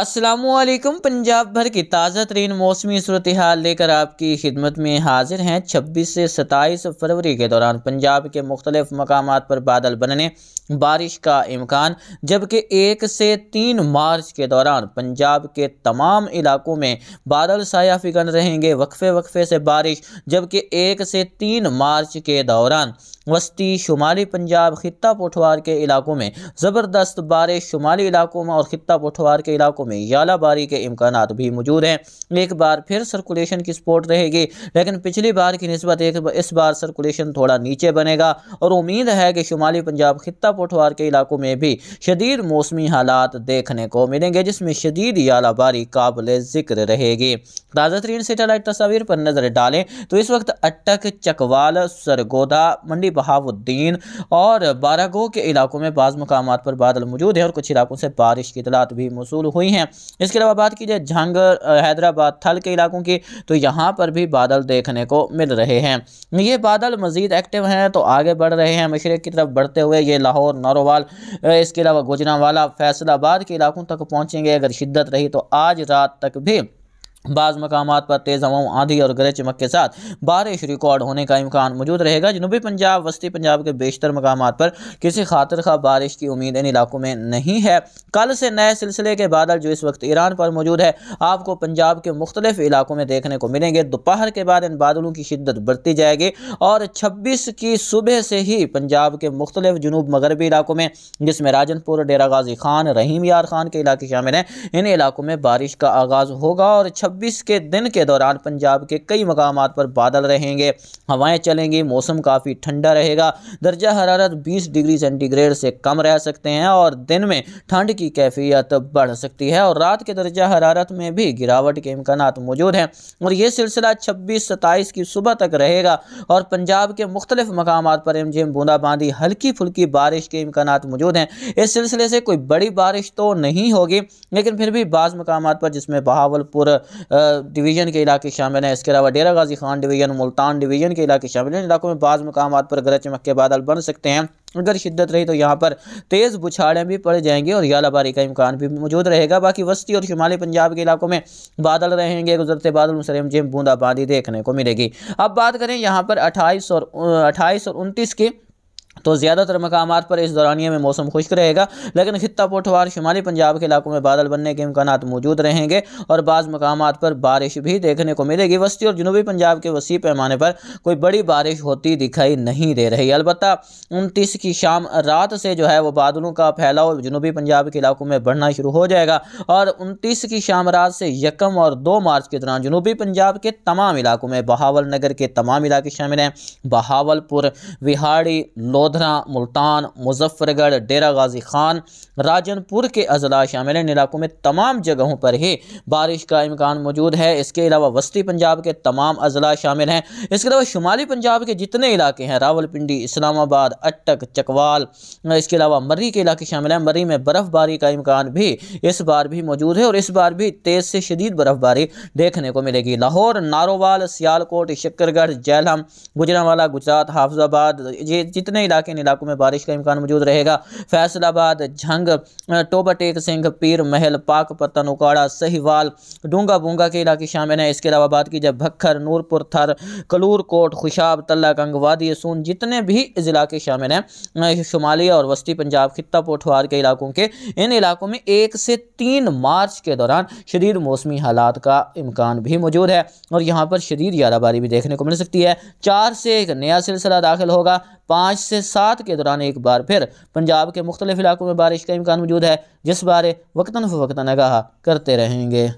असलकम पंजाब भर की ताज़ा तरीन मौसमी सूरत हाल लेकर आपकी खिदमत में हाजिर हैं 26 से 27 फरवरी के दौरान पंजाब के मुख्तलिफ मकाम पर बादल बनने बारिश का इम्कान जबकि एक से तीन मार्च के दौरान पंजाब के तमाम इलाकों में बादल साया फिकन रहेंगे वक्फे वक्फे से बारिश जबकि एक से तीन मार्च के दौरान वस्ती शुमाली पंजाब खत्ता पोठवार के इलाकों में ज़बरदस्त बारिश शुमाली इलाकों में और खत्ता पोठवार के इलाकों इलाकों में याला बारी के इम्कान भी मौजूद हैं एक बार फिर सर्कुलेशन की सपोर्ट रहेगी लेकिन पिछली बार की नस्बत एक इस बार सर्कुलेशन थोड़ा नीचे बनेगा और उम्मीद है कि शुमाली पंजाब खत्ता पठवार के इलाकों में भी शदीद मौसमी हालात देखने को मिलेंगे जिसमें शदीद यालाबारी काबिल ज़िक्र रहेगी ताज़ा तरीन सेटेलाइट तस्वीर पर नज़र डालें तो इस वक्त अटक चकवाल सरगोदा मंडी बहाउद्दीन और बारागो के इलाकों में बाज़ मकाम पर बादल मौजूद है और कुछ इलाकों से बारिश की इतलात भी मौसू हुई हैं इसके अलावा बात की जाए झांगर हैदराबाद थल के इलाकों की तो यहाँ पर भी बादल देखने को मिल रहे हैं ये बादल मज़ीद एक्टिव हैं तो आगे बढ़ रहे हैं मशरक़ की तरफ बढ़ते हुए ये लाहौर नौरोवाल इसके अलावा गुजरावाला फैसलाबाद के इलाकों तक पहुँचेंगे अगर शिद्दत रही तो आज रात तक भी बाज़ मकाम पर तेज़ हवाओं आंधी और गरज चमक के साथ बारिश रिकॉर्ड होने का इम्कान मौजूद रहेगा जनूबी पंजाब वस्ती पंजाब के बेशतर मकाम पर किसी खातर खा बारिश की उम्मीद इन इलाकों में नहीं है कल से नए सिलसिले के बादल जो इस वक्त ईरान पर मौजूद है आपको पंजाब के मुख्तलिफ इलाकों में देखने को मिलेंगे दोपहर के बाद इन बादलों की शिद्दत बढ़ती जाएगी और छब्बीस की सुबह से ही पंजाब के मुख्तलिफ जनूब मगरबी इलाकों में जिसमें राजनपुर डेरा गाजी खान रहीम यार खान के इलाके शामिल हैं इन इलाकों में बारिश का आगाज़ होगा और छब्बीस छब्बीस के दिन के दौरान पंजाब के कई मकाम पर बादल रहेंगे हवाएं चलेंगी मौसम काफ़ी ठंडा रहेगा दर्जा हरारत बीस डिग्री सेंटीग्रेड से कम रह सकते हैं और दिन में ठंड की कैफियत बढ़ सकती है और रात के दर्जा हरारत में भी गिरावट के इम्कान मौजूद हैं और ये सिलसिला छब्बीस सत्ताईस की सुबह तक रहेगा और पंजाब के मुख्तलिफ मकाम पर एम एम बूंदाबांदी हल्की फुल्की बारिश के इम्कान मौजूद हैं इस सिलसिले से कोई बड़ी बारिश तो नहीं होगी लेकिन फिर भी बाज़ मकाम पर जिसमें बहावलपुर डिवीज़न के इलाके शामिल हैं इसके अलावा डेरा गाजी खान डिवीज़न मुल्तान डिवीज़न के इलाके शामिल हैं इलाकों में बाज़ मकाम पर गरज चमक के बादल बन सकते हैं अगर शिद्दत रही तो यहाँ पर तेज़ बुछाड़ें भी पड़ जाएंगे और यालाबारी का इम्कान भी मौजूद रहेगा बाकी वस्ती और शुमाली पंजाब के इलाकों में बादल रहेंगे गुजरते बादल सरम जिम बूंदाबांदी देखने को मिलेगी अब बात करें यहाँ पर अट्ठाईस और अट्ठाईस और उनतीस की तो ज़्यादातर मकाम पर इस दौरानिए में मौसम खुश्क रहेगा लेकिन खत्ता पोठवार शुमाली पंजाब के इलाकों में बादल बनने के इम्कान मौजूद रहेंगे और बाज़ मकाम पर बारिश भी देखने को मिलेगी वस्ती और जनूबी पंजाब के वसी पैमाने पर कोई बड़ी बारिश होती दिखाई नहीं दे रही अलबत् उनतीस की शाम रात से जो है वह बादलों का फैलाव जनूबी पंजाब के इलाकों में बढ़ना शुरू हो जाएगा और उनतीस की शाम रात से यकम और दो मार्च के दौरान जनूबी पंजाब के तमाम इलाकों में बहावल नगर के तमाम इलाके शामिल हैं बहावलपुर विहाड़ी लोध गोधरा मुल्तान मुजफ्फरगढ़ डेरा गाजी खान राजनपुर के अजला शामिल इन इलाकों में तमाम जगहों पर ही बारिश का इम्कान मौजूद है इसके अलावा वस्ती पंजाब के तमाम अजला शामिल हैं इसके अलावा शुमाली पंजाब के जितने इलाके हैं रावलपिंडी इस्लामाबाद अटक चकवाल इसके अलावा मरी के इलाके शामिल हैं मरी में बर्फ़बारी का इम्कान भी इस बार भी मौजूद है और इस बार भी तेज़ से शदीद बर्फ़बारी देखने को मिलेगी लाहौर नारोवाल सियालकोट शक्करगढ़ जैलहम गुजरावाला गुजरात हाफजाबाद ये जितने इलाके इलाके इन इलाकों में बारिश का इम्कान मौजूद रहेगा फैसलाबाद झंग टोबटेक सिंह पीर महल पाक पत्तन उकाड़ा सहीवाल डूंगा बूंगा के इलाके शामिल हैं इसके अलावा बात की जाए भक्खर नूरपुर थर कलूर कोट खुशाब तल्ला कंग वादी सून जितने भी ज़िला के शामिल हैं शुमाली और वस्ती पंजाब खिता पोठवार के इलाकों के इन इलाकों में एक से तीन मार्च के दौरान शदीद मौसमी हालात का इम्कान भी मौजूद है और यहाँ पर शदीद यादाबारी भी देखने को मिल सकती है चार से एक नया सिलसिला दाखिल होगा पाँच से सात के दौरान एक बार फिर पंजाब के मुख्तलिफ इलाकों में बारिश का इम्कान मौजूद है जिस बारे वक्ता फ़वक्ता आगाह करते रहेंगे